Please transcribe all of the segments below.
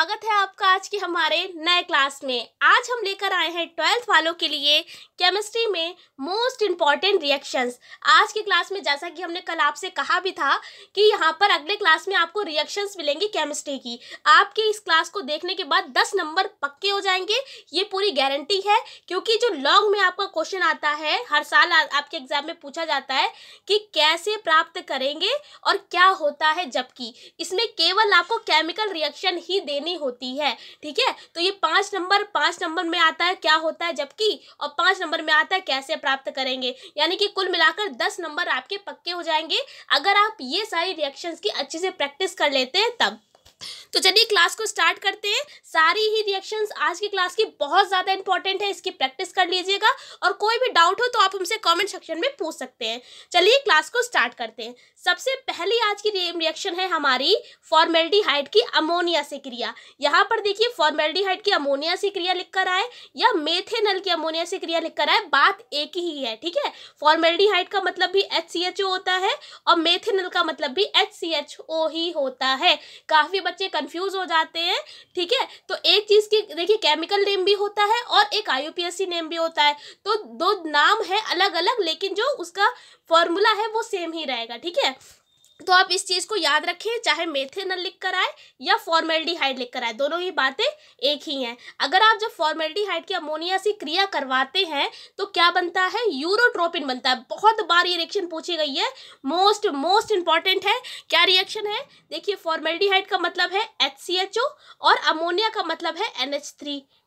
स्वागत है आपका आज के हमारे नए क्लास में आज हम लेकर आए हैं ट्वेल्थ वालों के लिए केमिस्ट्री में मोस्ट इम्पॉर्टेंट रिएक्शंस आज की क्लास में जैसा कि हमने कल आपसे कहा भी था कि यहाँ पर अगले क्लास में आपको रिएक्शंस मिलेंगी केमिस्ट्री की आपके इस क्लास को देखने के बाद दस नंबर पक्के हो जाएंगे ये पूरी गारंटी है क्योंकि जो लॉन्ग में आपका क्वेश्चन आता है हर साल आपके एग्जाम में पूछा जाता है कि कैसे प्राप्त करेंगे और क्या होता है जबकि इसमें केवल आपको केमिकल रिएक्शन ही देने परेशानी होती है ठीक है तो ये पांच नंबर पांच नंबर में आता है क्या होता है जबकि और पांच नंबर में आता है कैसे प्राप्त करेंगे यानी कि कुल मिलाकर दस नंबर आपके पक्के हो जाएंगे अगर आप ये सारी रिएक्शंस की अच्छे से प्रैक्टिस कर लेते हैं तब तो चलिए क्लास को स्टार्ट करते हैं सारी ही रिएक्शंस आज की क्लास की बहुत ज़्यादा इंपॉर्टेंट है इसकी प्रैक्टिस कर लीजिएगा और कोई भी डाउट हो तो आप हमसे कमेंट सेक्शन में पूछ सकते हैं चलिए क्लास को स्टार्ट करते हैं सबसे पहली आज की रिएक्शन है हमारी फॉर्मेलिटी की अमोनिया से क्रिया यहाँ पर देखिए फॉर्मेलिटी की अमोनिया से क्रिया लिख कर आए या मेथेनल की अमोनिया से क्रिया लिख कर आए बात एक ही है ठीक है फॉर्मेलिटी का मतलब भी एच होता है और मेथेनल का मतलब भी एच ही होता है काफ़ी बच्चे कंफ्यूज हो जाते हैं ठीक है तो एक चीज़ की देखिए केमिकल नेम भी होता है और एक आई नेम भी होता है तो दो नाम है अलग अलग लेकिन जो उसका फॉर्मूला है वो सेम ही रहेगा ठीक है तो आप इस चीज़ को याद रखें चाहे मेथेनल लिख कर आए या फॉर्मेल्डिहाइड लिख कर आए दोनों ही बातें एक ही हैं अगर आप जब फॉर्मेल्डिहाइड की अमोनिया से क्रिया करवाते हैं तो क्या बनता है यूरोट्रोपिन बनता है बहुत बार ये रिएक्शन पूछी गई है मोस्ट मोस्ट इंपॉर्टेंट है क्या रिएक्शन है देखिए फॉर्मेल्डिहाइड का मतलब है एच और अमोनिया का मतलब है एन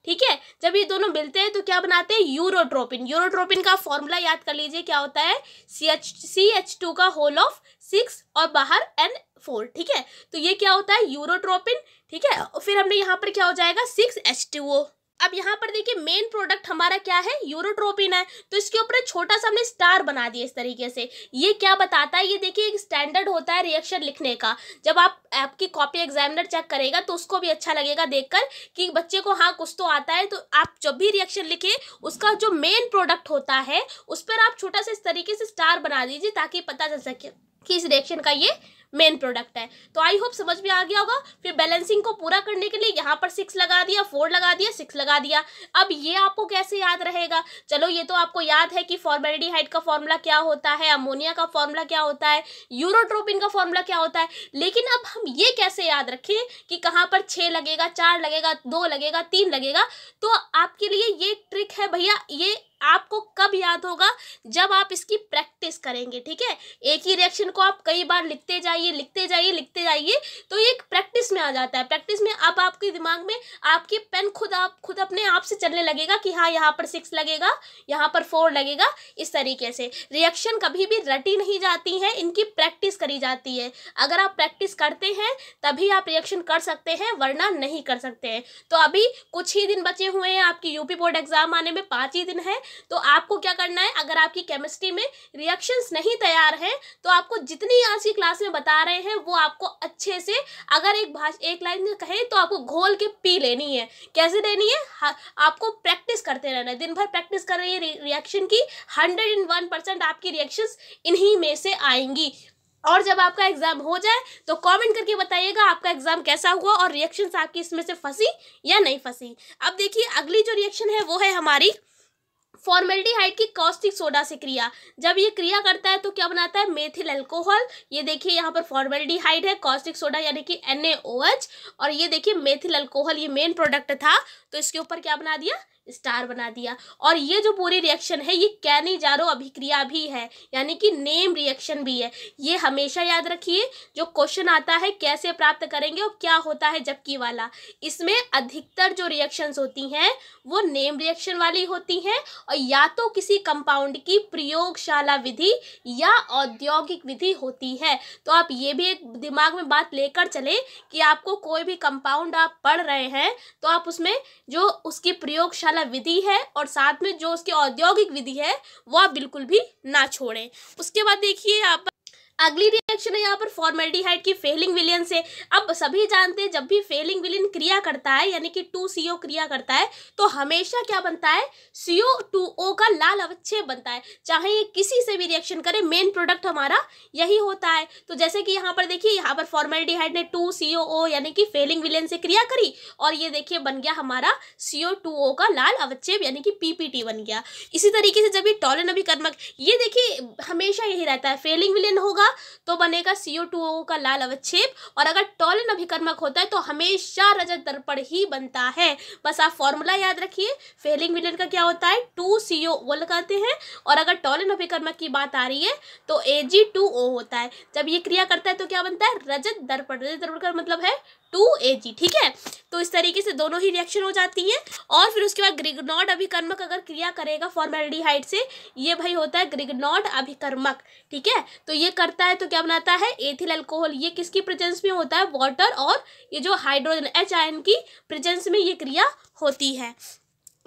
ठीक है जब ये दोनों मिलते हैं तो क्या बनाते हैं यूरोट्रोपिन यूरोट्रोपिन का फॉर्मूला याद कर लीजिए क्या होता है C H C H two का होल ऑफ सिक्स और बाहर एन फोर ठीक है तो ये क्या होता है यूरोट्रोपिन ठीक है फिर हमने यहाँ पर क्या हो जाएगा सिक्स एच टू ओ अब यहाँ पर देखिए मेन प्रोडक्ट हमारा क्या है यूरोट्रोपिन है तो इसके ऊपर छोटा सा हमने स्टार बना दिया इस तरीके से ये क्या बताता है ये देखिए एक स्टैंडर्ड होता है रिएक्शन लिखने का जब आप आपकी कॉपी एग्जामिनर चेक करेगा तो उसको भी अच्छा लगेगा देखकर कि बच्चे को हाँ कुछ तो आता है तो आप जब भी रिएक्शन लिखे उसका जो मेन प्रोडक्ट होता है उस पर आप छोटा सा इस तरीके से स्टार बना दीजिए ताकि पता चल सके कि इस रिएक्शन का ये मेन प्रोडक्ट है तो आई होप समझ में आ गया होगा फिर बैलेंसिंग को पूरा करने के लिए यहाँ पर सिक्स लगा दिया फोर लगा दिया सिक्स लगा दिया अब ये आपको कैसे याद रहेगा चलो ये तो आपको याद है कि हाइट का फॉर्मूला क्या होता है अमोनिया का फॉर्मूला क्या होता है यूरोट्रोपिन का फॉर्मूला क्या होता है लेकिन अब हम ये कैसे याद रखें कि कहाँ पर छः लगेगा चार लगेगा दो लगेगा तीन लगेगा तो आपके लिए ये ट्रिक है भैया ये आपको कब याद होगा जब आप इसकी प्रैक्टिस करेंगे ठीक है एक ही रिएक्शन को आप कई बार लिखते जाइए जाइए लिखते जाइए लिखते जाइए तो ये एक प्रैक्टिस में आ जाता है प्रैक्टिस में अब आप आपके दिमाग में आपके पेन खुद आप खुद अपने आप से चलने लगेगा कि हाँ यहाँ पर सिक्स लगेगा यहाँ पर फोर लगेगा इस तरीके से रिएक्शन कभी भी रटी नहीं जाती है इनकी प्रैक्टिस करी जाती है अगर आप प्रैक्टिस करते हैं तभी आप रिएक्शन कर सकते हैं वरना नहीं कर सकते हैं तो अभी कुछ ही दिन बचे हुए हैं आपकी यूपी बोर्ड एग्जाम आने में पाँच ही दिन है तो आपको क्या करना है अगर आपकी केमिस्ट्री में रिएक्शंस नहीं तैयार हैं तो आपको जितनी आज की क्लास में बता बता रहे हैं वो आपको अच्छे से अगर एक भाषा एक लाइन में कहें तो आपको घोल के पी लेनी है कैसे लेनी है आपको प्रैक्टिस करते रहना है दिन भर प्रैक्टिस कर रही है रिएक्शन की हंड्रेड एंड वन परसेंट आपकी रिएक्शन इन्हीं में से आएंगी और जब आपका एग्ज़ाम हो जाए तो कमेंट करके बताइएगा आपका एग्ज़ाम कैसा हुआ और रिएक्शन आपकी इसमें से फंसी या नहीं फंसी अब देखिए अगली जो रिएक्शन है वो है हमारी हाइट की कॉस्टिक सोडा से क्रिया जब ये क्रिया करता है तो क्या बनाता है मेथिल एल्कोहल ये देखिए यहाँ पर हाइट है कॉस्टिक सोडा यानी कि एन और ये देखिए मेथिल एल्कोहल ये मेन प्रोडक्ट था तो इसके ऊपर क्या बना दिया स्टार बना दिया और ये जो पूरी रिएक्शन है ये कैनी जारो अभिक्रिया भी है यानी कि नेम रिएक्शन भी है ये हमेशा याद रखिए जो क्वेश्चन आता है कैसे प्राप्त करेंगे और क्या होता है जबकि वाला इसमें अधिकतर जो रिएक्शंस होती हैं वो नेम रिएक्शन वाली होती हैं और या तो किसी कंपाउंड की प्रयोगशाला विधि या औद्योगिक विधि होती है तो आप ये भी एक दिमाग में बात लेकर चले कि आपको कोई भी कंपाउंड आप पढ़ रहे हैं तो आप उसमें जो उसकी प्रयोगशाला वाला विधि है और साथ में जो उसकी औद्योगिक विधि है वह बिल्कुल भी ना छोड़ें उसके बाद देखिए आप अगली रिएक्शन है यहाँ पर फॉर्मेल्डिहाइड की फेलिंग विलियन से अब सभी जानते हैं जब भी फेलिंग विलियन क्रिया करता है यानी कि टू सी ओ क्रिया करता है तो हमेशा क्या बनता है सी ओ टू ओ का लाल अवच्छेद बनता है चाहे ये किसी से भी रिएक्शन करे मेन प्रोडक्ट हमारा यही होता है तो जैसे कि यहाँ पर देखिए यहाँ पर फॉर्मेल्डिहाइड ने टू सी ओ ओ यानी कि फेलिंग विलियन से क्रिया करी और ये देखिए बन गया हमारा सी ओ टू ओ का लाल अवच्छेद यानी कि पीपीटी बन गया इसी तरीके से जब ये टॉलन अभिकर्मक ये देखिए हमेशा यही रहता है फेलिंग विलियन होगा होगा तो बनेगा सी का लाल अवच्छेप और अगर टॉलिन अभिकर्मक होता है तो हमेशा रजत दर्पण ही बनता है बस आप फॉर्मूला याद रखिए फेलिंग विलन का क्या होता है टू सी वो लगाते हैं और अगर टॉलिन अभिकर्मक की बात आ रही है तो ए जी टू ओ होता है जब ये क्रिया करता है तो क्या बनता है रजत दर्पण रजत दर्पण का मतलब है टू ए जी ठीक है तो इस तरीके से दोनों ही रिएक्शन हो जाती हैं और फिर उसके बाद ग्रिगनॉड अभिकर्मक अगर क्रिया करेगा फॉर्मेलिडीहाइड से ये भाई होता है ग्रिगनॉड अभिकर्मक ठीक है तो ये करता है तो क्या बनाता है एथिल अल्कोहल ये किसकी प्रेजेंस में होता है वाटर और ये जो हाइड्रोजन एच आयन की प्रेजेंस में ये क्रिया होती है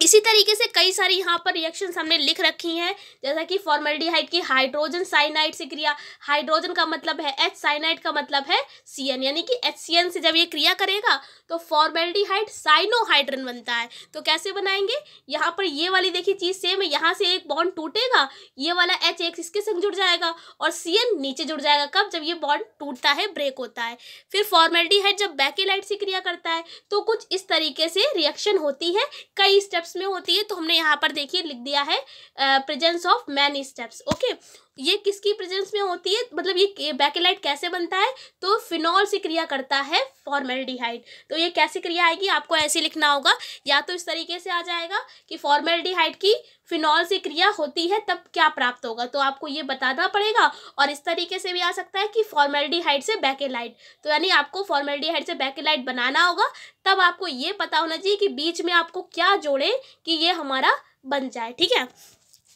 इसी तरीके से कई सारी यहाँ पर रिएक्शन हमने लिख रखी हैं जैसा कि फॉर्मेल्डिहाइड की हाइड्रोजन साइनाइड से क्रिया हाइड्रोजन का मतलब है एच साइनाइड का मतलब है सी एन यानी कि एच सी एन से जब ये क्रिया करेगा तो फॉर्मेल्डिहाइड साइनोहाइड्रन बनता है तो कैसे बनाएंगे यहाँ पर ये वाली देखिए चीज़ सेम है यहाँ से एक बॉन्ड टूटेगा ये वाला एच एक इसके संग जुड़ जाएगा और सी एन नीचे जुड़ जाएगा कब जब ये बॉन्ड टूटता है ब्रेक होता है फिर फॉर्मेल्डिहाइड जब बैकेलाइट से क्रिया करता है तो कुछ इस तरीके से रिएक्शन होती है कई स्टेप्स स्टेप्स में होती है तो हमने यहाँ पर देखिए लिख दिया है presence of many steps okay ये किसकी प्रेजेंस में होती है मतलब ये बैकेलाइट कैसे बनता है तो फिनॉल से क्रिया करता है फॉर्मेल्डिहाइड तो ये कैसी क्रिया आएगी आपको ऐसे लिखना होगा या तो इस तरीके से आ जाएगा कि फॉर्मेल्डिहाइड की फिनॉल से क्रिया होती है तब क्या प्राप्त होगा तो आपको ये बताना पड़ेगा और इस तरीके से भी आ सकता है कि फॉर्मेल्डिहाइड से बैकेलाइट तो यानी आपको फॉर्मेल्डिहाइड से बैकेलाइट बनाना होगा तब आपको ये पता होना चाहिए कि बीच में आपको क्या जोड़े कि ये हमारा बन जाए ठीक है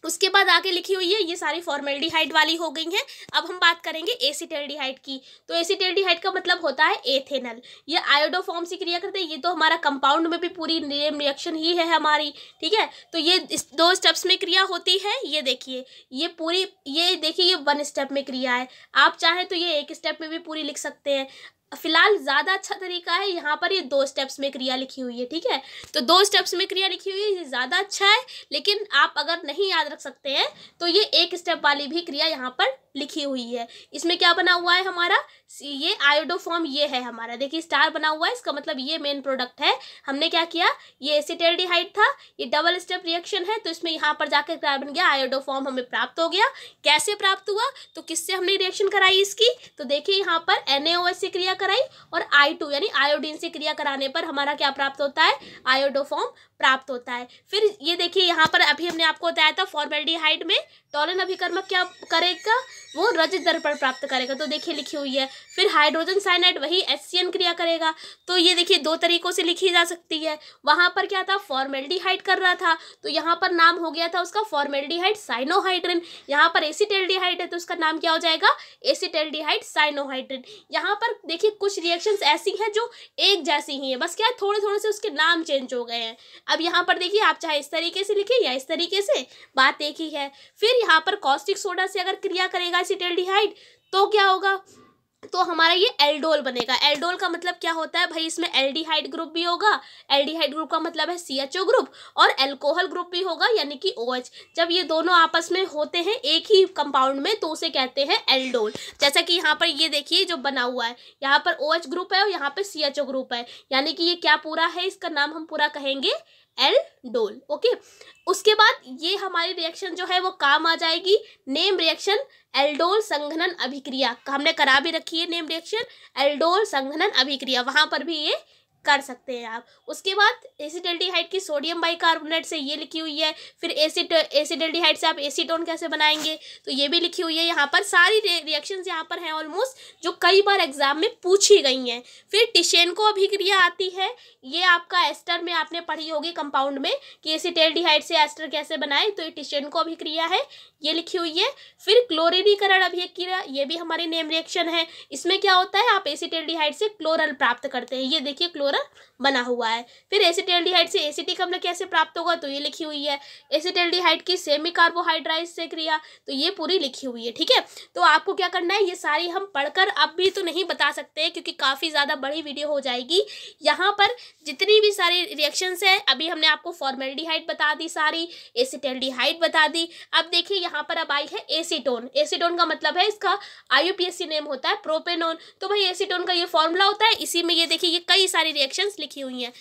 उसके बाद आगे लिखी हुई है ये सारी फॉर्मेल्डिहाइड वाली हो गई हैं अब हम बात करेंगे एसिटेल्डिहाइड की तो एसिटेल्डिहाइड का मतलब होता है एथेनल ये आयोडोफॉर्म से क्रिया करते हैं ये तो हमारा कंपाउंड में भी पूरी नेम रिएक्शन ही है हमारी ठीक है तो ये इस दो स्टेप्स में क्रिया होती है ये देखिए ये पूरी ये देखिए ये वन स्टेप में क्रिया है आप चाहें तो ये एक स्टेप में भी पूरी लिख सकते हैं फिलहाल ज़्यादा अच्छा तरीका है यहाँ पर ये दो स्टेप्स में क्रिया लिखी हुई है ठीक है तो दो स्टेप्स में क्रिया लिखी हुई है ये ज़्यादा अच्छा है लेकिन आप अगर नहीं याद रख सकते हैं तो ये एक स्टेप वाली भी क्रिया यहाँ पर लिखी हुई है इसमें क्या बना हुआ है हमारा ये आयोडोफॉर्म ये है हमारा देखिए स्टार बना हुआ है इसका मतलब ये मेन प्रोडक्ट है हमने क्या किया ये एसिटेल्डिहाइड था ये डबल स्टेप रिएक्शन है तो इसमें यहाँ पर जाकर क्या बन गया आयोडोफॉर्म हमें प्राप्त हो गया कैसे प्राप्त हुआ तो किससे हमने रिएक्शन कराई इसकी तो देखिए यहाँ पर एन से क्रिया कराई और आई यानी आयोडीन से क्रिया कराने पर हमारा क्या प्राप्त होता है आयोडोफॉर्म प्राप्त होता है फिर ये देखिए यहाँ पर अभी हमने आपको बताया था फॉर्मेल्डिहाइड में टॉलन अभिकर्मक क्या करेगा वो रज दर्पण प्राप्त करेगा तो देखिए लिखी हुई है फिर हाइड्रोजन साइनाइड वही एस क्रिया करेगा तो ये देखिए दो तरीकों से लिखी जा सकती है वहाँ पर क्या था फॉर्मेल्डिहाइड कर रहा था तो यहाँ पर नाम हो गया था उसका फॉर्मेल्डिहाइड साइनोहाइड्रन यहाँ पर एसिटेल्डिहाइड है तो उसका नाम क्या हो जाएगा एसिटेल्डिहाइड साइनोहाइड्रन यहाँ पर देखिए कुछ रिएक्शन ऐसी हैं जो एक जैसी ही हैं बस क्या थोड़े थोड़े से उसके नाम चेंज हो गए हैं अब यहाँ पर देखिए आप चाहे इस तरीके से लिखिए या इस तरीके से बात एक ही है फिर यहाँ पर कॉस्टिक सोडा से अगर क्रिया करेगा एसिटेल्डिहाइड तो क्या होगा तो हमारा ये एल्डोल बनेगा एल्डोल का मतलब क्या होता है भाई इसमें एल्डिहाइड ग्रुप भी होगा एल्डिहाइड ग्रुप का मतलब है सी एच ओ ग्रुप और एल्कोहल ग्रुप भी होगा यानी कि ओ OH. एच जब ये दोनों आपस में होते हैं एक ही कंपाउंड में तो उसे कहते हैं एल्डोल जैसा कि यहाँ पर ये देखिए जो बना हुआ है यहाँ पर ओ OH ग्रुप है और यहाँ पर सी एच ओ ग्रुप है यानी कि ये क्या पूरा है इसका नाम हम पूरा कहेंगे एल डोल ओके उसके बाद ये हमारी रिएक्शन जो है वो काम आ जाएगी नेम रिएक्शन एल्डोल संघनन अभिक्रिया हमने करा भी रखी है नेम रिएक्शन एल्डोल संघनन अभिक्रिया वहां पर भी ये कर सकते हैं आप उसके बाद एसिडेल्डिहाइड की सोडियम बाइकार्बोनेट से ये लिखी हुई है फिर एसिड एसिडेल्डिहाइड से आप एसीटोन कैसे बनाएंगे तो ये भी लिखी हुई है यहाँ पर सारी रिएक्शंस यहाँ पर हैं ऑलमोस्ट जो कई बार एग्जाम में पूछी गई हैं फिर को अभिक्रिया आती है ये आपका एस्टर में आपने पढ़ी होगी कंपाउंड में कि एसिटेल्डिहाइड से एस्टर कैसे बनाए तो ये को अभिक्रिया है ये लिखी हुई है फिर क्लोरिनीकरण अभिक्रिया ये भी हमारी नेम रिएक्शन है इसमें क्या होता है आप एसिटेल्डिहाइड से क्लोरल प्राप्त करते हैं ये देखिए क्लोरल बना हुआ है फिर एसिटेल्डिहाइड से एसिटिक अम्ल कैसे प्राप्त होगा तो ये लिखी हुई है एसिटेल्डिहाइड की सेमी कार्बोहाइड्राइड से क्रिया तो ये पूरी लिखी हुई है ठीक है तो आपको क्या करना है ये सारी हम पढ़कर अब भी तो नहीं बता सकते क्योंकि काफ़ी ज़्यादा बड़ी वीडियो हो जाएगी यहाँ पर जितनी भी सारी रिएक्शंस है अभी हमने आपको फॉर्मेल्डिहाइड बता दी सारी एसिटेल्डिहाइड बता दी अब देखिए यहाँ पर अब आई है एसीटोन एसीटोन का मतलब है इसका आई नेम होता है प्रोपेनोन तो भाई एसीटोन का ये फॉर्मूला होता है इसी में ये देखिए ये कई सारी रिएक्शंस लिखी हुई हैं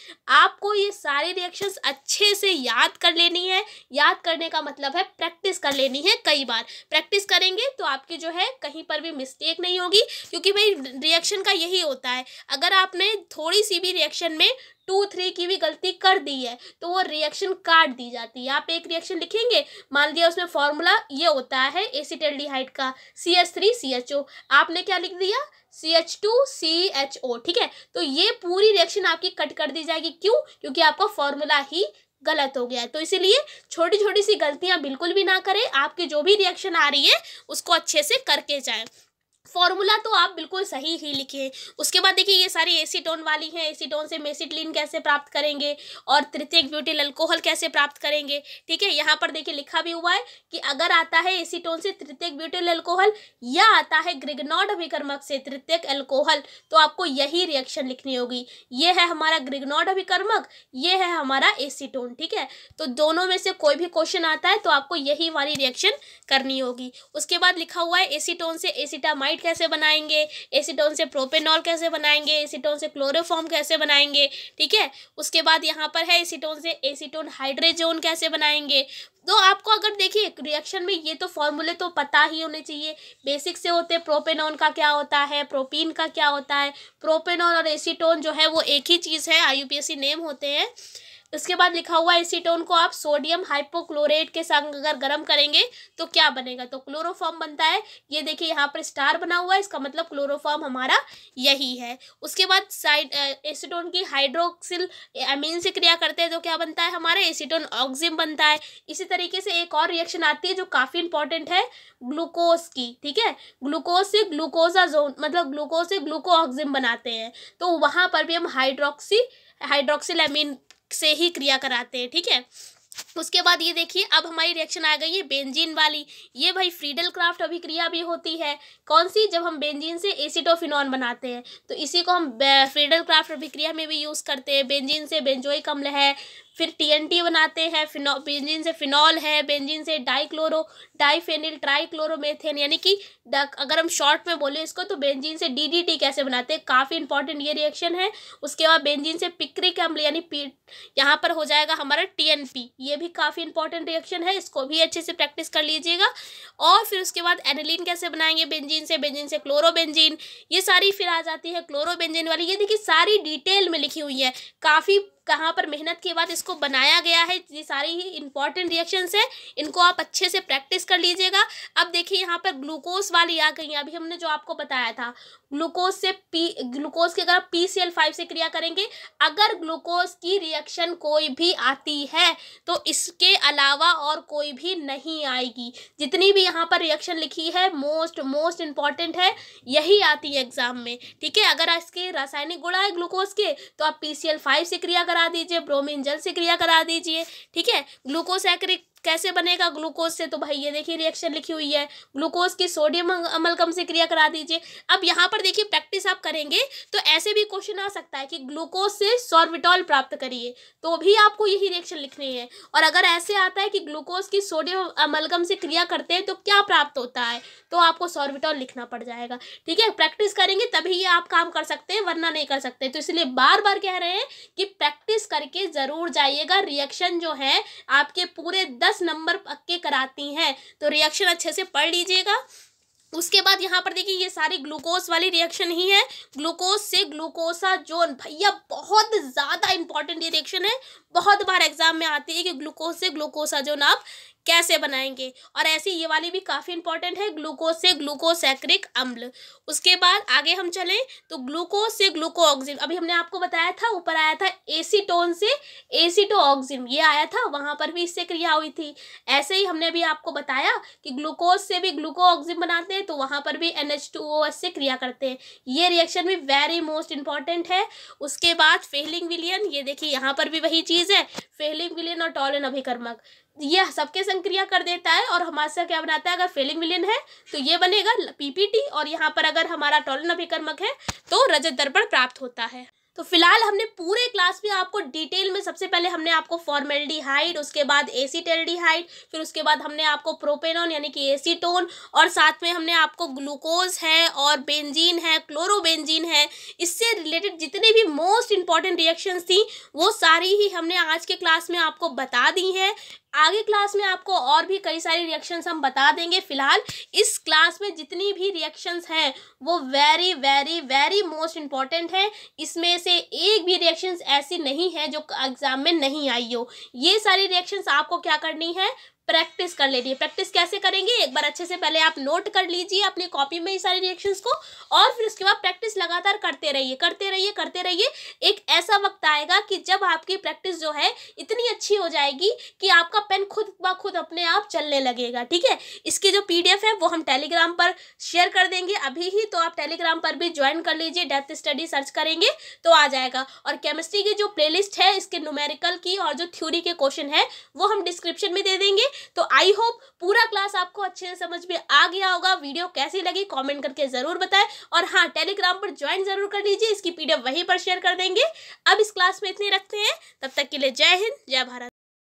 आपको ये सारे रिएक्शंस अच्छे से याद कर लेनी है याद करने का मतलब है प्रैक्टिस कर लेनी है कई बार प्रैक्टिस करेंगे तो आपकी जो है कहीं पर भी मिस्टेक नहीं होगी क्योंकि भाई रिएक्शन का यही होता है अगर आपने थोड़ी सी भी रिएक्शन में टू थ्री की भी गलती कर दी है तो वो रिएक्शन काट दी जाती है आप एक रिएक्शन लिखेंगे मान लिया उसमें फॉर्मूला ये होता है एसिटेल्डिहाइड का C H three C H O आपने क्या लिख दिया C H two C H O ठीक है तो ये पूरी रिएक्शन आपकी कट कर दी जाएगी क्यों क्योंकि आपका फॉर्मूला ही गलत हो गया है तो इसीलिए छोटी छोटी सी गलतियां बिल्कुल भी ना करें आपकी जो भी रिएक्शन आ रही है उसको अच्छे से करके जाएं फॉर्मूला तो आप बिल्कुल सही ही लिखे उसके बाद देखिए ये सारी एसीटोन वाली हैं एसीटोन से मेसिटलिन कैसे प्राप्त करेंगे और तृतीय ब्यूटिल अल्कोहल कैसे प्राप्त करेंगे ठीक है यहाँ पर देखिए लिखा भी हुआ है कि अगर आता है एसीटोन से तृतीय ब्यूटिल अल्कोहल या आता है ग्रिगनॉड अभिकर्मक से तृतीय अल्कोहल तो आपको यही रिएक्शन लिखनी होगी ये है हमारा ग्रिगनॉड अभिकर्मक ये है हमारा एसीटोन ठीक है तो दोनों में से कोई भी क्वेश्चन आता है तो आपको यही वाली रिएक्शन करनी होगी उसके बाद लिखा हुआ है एसीटोन से एसीटामाइन ब्रोमाइड कैसे बनाएंगे एसीटोन से प्रोपेनॉल कैसे बनाएंगे एसीटोन से क्लोरोफॉर्म कैसे बनाएंगे ठीक है उसके बाद यहाँ पर है एसीटोन से एसीटोन हाइड्रेजोन कैसे बनाएंगे तो आपको अगर देखिए रिएक्शन में ये तो फॉर्मूले तो पता ही होने चाहिए बेसिक से होते हैं प्रोपेनॉन का क्या होता है प्रोपीन का क्या होता है प्रोपेनॉन और एसीटोन जो है वो एक ही चीज़ है आई नेम होते हैं इसके बाद लिखा हुआ एसीटोन को आप सोडियम हाइपोक्लोरेट के संग अगर गर्म करेंगे तो क्या बनेगा तो क्लोरोफॉर्म बनता है ये देखिए यहाँ पर स्टार बना हुआ है इसका मतलब क्लोरोफॉर्म हमारा यही है उसके बाद साइड एसीटोन की हाइड्रोक्सिल अमीन से क्रिया करते हैं तो क्या बनता है हमारा एसीटोन ऑक्जिम बनता है इसी तरीके से एक और रिएक्शन आती है जो काफ़ी इंपॉर्टेंट है ग्लूकोज की ठीक है ग्लूकोज से ग्लूकोजा जोन मतलब ग्लूकोज से ग्लूको ऑक्जिम बनाते हैं तो वहाँ पर भी हम हाइड्रोक्सी हाइड्रोक्सिल अमीन से ही क्रिया कराते हैं ठीक है उसके बाद ये देखिए अब हमारी रिएक्शन आ गई है बेंजीन वाली ये भाई फ्रीडल क्राफ्ट अभिक्रिया भी होती है कौन सी जब हम बेंजीन से एसिटोफिनॉन बनाते हैं तो इसी को हम फ्रीडल क्राफ्ट अभिक्रिया में भी यूज़ करते हैं बेंजीन से बेंजोई अम्ल है फिर टीएनटी बनाते हैं फिनो बेंजिन से फिनॉल है बेंजिन से डाइक्लोरो डाइफेनिल ट्राइक्लोरोमेथेन यानी कि अगर हम शॉर्ट में बोले इसको तो बेंजिन से डीडीटी कैसे बनाते हैं काफ़ी इंपॉर्टेंट ये रिएक्शन है उसके बाद बेंजिन से पिक्रिक अम्ल यानी यहाँ पर हो जाएगा हमारा टी ये भी काफ़ी इंपॉर्टेंट रिएक्शन है इसको भी अच्छे से प्रैक्टिस कर लीजिएगा और फिर उसके बाद एनिलीन कैसे बनाएंगे बेंजीन से बेंजीन से क्लोरोबेंजीन ये सारी फिर आ जाती है क्लोरोबेंजीन वाली ये देखिए सारी डिटेल में लिखी हुई है काफ़ी कहाँ पर मेहनत के बाद इसको बनाया गया है ये सारे ही इंपॉर्टेंट रिएक्शन है इनको आप अच्छे से प्रैक्टिस कर लीजिएगा अब देखिए यहाँ पर ग्लूकोज वाली आ गई अभी हमने जो आपको बताया था ग्लूकोज से पी ग्लूकोज की अगर आप पी सी एल फाइव से क्रिया करेंगे अगर ग्लूकोज की रिएक्शन कोई भी आती है तो इसके अलावा और कोई भी नहीं आएगी जितनी भी यहाँ पर रिएक्शन लिखी है मोस्ट मोस्ट इंपॉर्टेंट है यही आती है एग्जाम में ठीक है अगर इसके रासायनिक गुण आए ग्लूकोज के तो आप पी सी एल फाइव से क्रिया करा दीजिए ब्रोमिन जल से क्रिया करा दीजिए ठीक है ग्लूकोज एक्रिक कैसे बनेगा ग्लूकोज से तो भाई ये देखिए रिएक्शन लिखी हुई है ग्लूकोज की सोडियम अमलकम से क्रिया करा दीजिए अब यहाँ पर देखिए प्रैक्टिस आप करेंगे तो ऐसे भी क्वेश्चन आ सकता है कि ग्लूकोज से सॉर्बिटॉल प्राप्त करिए तो भी आपको यही रिएक्शन लिखनी है और अगर ऐसे आता है कि ग्लूकोज की सोडियम अमलगम से क्रिया करते हैं तो क्या प्राप्त होता है तो आपको सॉर्बिटॉल लिखना पड़ जाएगा ठीक है प्रैक्टिस करेंगे तभी ये आप काम कर सकते हैं वरना नहीं कर सकते तो इसलिए बार बार कह रहे हैं कि प्रैक्टिस करके ज़रूर जाइएगा रिएक्शन जो है आपके पूरे दस दस नंबर पक्के कराती हैं तो रिएक्शन अच्छे से पढ़ लीजिएगा उसके बाद यहाँ पर देखिए ये सारी ग्लूकोज वाली रिएक्शन ही है ग्लूकोज से ग्लूकोसा जोन भैया बहुत ज़्यादा इंपॉर्टेंट ये रिएक्शन है बहुत बार एग्जाम में आती है कि ग्लूकोज से ग्लूकोसा जोन आप कैसे बनाएंगे और ऐसी ये वाली भी काफ़ी इंपॉर्टेंट है ग्लूकोज से ग्लूकोसैक्रिक अम्ल उसके बाद आगे हम चलें तो ग्लूकोज से ग्लूको अभी हमने आपको बताया था ऊपर आया था एसीटोन से एसीटो ये आया था वहाँ पर भी इससे क्रिया हुई थी ऐसे ही हमने अभी आपको बताया कि ग्लूकोज से भी ग्लूको बनाते हैं तो वहाँ पर भी एन से क्रिया करते हैं ये रिएक्शन भी वेरी मोस्ट इंपॉर्टेंट है उसके बाद फेलिंग विलियन ये देखिए यहाँ पर भी वही चीज़ है फेलिंग विलियन और टॉलन अभिकर्मक ये सबके संग विलयन क्रिया कर देता है और हमारे साथ क्या बनाता है अगर फेलिंग विलियन है तो ये बनेगा पीपीटी और यहाँ पर अगर हमारा टॉलन अभिकर्मक है तो रजत दर्पण प्राप्त होता है तो फिलहाल हमने पूरे क्लास में आपको डिटेल में सबसे पहले हमने आपको फॉर्मेल्डिहाइड उसके बाद एसीटेल्डिहाइड फिर उसके बाद हमने आपको प्रोपेनॉन यानी कि एसीटोन और साथ में हमने आपको ग्लूकोज है और बेंजीन है क्लोरोबेंजीन है इससे रिलेटेड जितने भी मोस्ट इंपॉर्टेंट रिएक्शंस थी वो सारी ही हमने आज के क्लास में आपको बता दी हैं आगे क्लास में आपको और भी कई सारी रिएक्शंस हम बता देंगे फिलहाल इस क्लास में जितनी भी रिएक्शंस हैं वो very very very most important है इसमें से एक भी रिएक्शंस ऐसी नहीं है जो एग्ज़ाम में नहीं आई हो ये सारी रिएक्शंस आपको क्या करनी है प्रैक्टिस कर लेनी है प्रैक्टिस कैसे करेंगे एक बार अच्छे से पहले आप नोट कर लीजिए अपनी कॉपी में ये सारे रिएक्शंस को और फिर उसके बाद प्रैक्टिस लगातार करते रहिए करते रहिए करते रहिए एक ऐसा वक्त आएगा कि जब आपकी प्रैक्टिस जो है इतनी अच्छी हो जाएगी कि आपका पेन खुद ब खुद अपने आप चलने लगेगा ठीक है इसकी जो पी है वो हम टेलीग्राम पर शेयर कर देंगे अभी ही तो आप टेलीग्राम पर भी ज्वाइन कर लीजिए डेप्थ स्टडी सर्च करेंगे तो आ जाएगा और केमिस्ट्री की जो प्लेलिस्ट है इसके न्यूमेरिकल की और जो थ्योरी के क्वेश्चन है वो हम डिस्क्रिप्शन में दे देंगे तो आई होप पूरा क्लास आपको अच्छे से समझ में आ गया होगा वीडियो कैसी लगी कॉमेंट करके ज़रूर बताएं और हाँ टेलीग्राम पर ज्वाइन ज़रूर कर लीजिए इसकी पीडीएफ वहीं पर शेयर कर देंगे अब इस क्लास में इतने रखते हैं तब तक के लिए जय हिंद जय भारत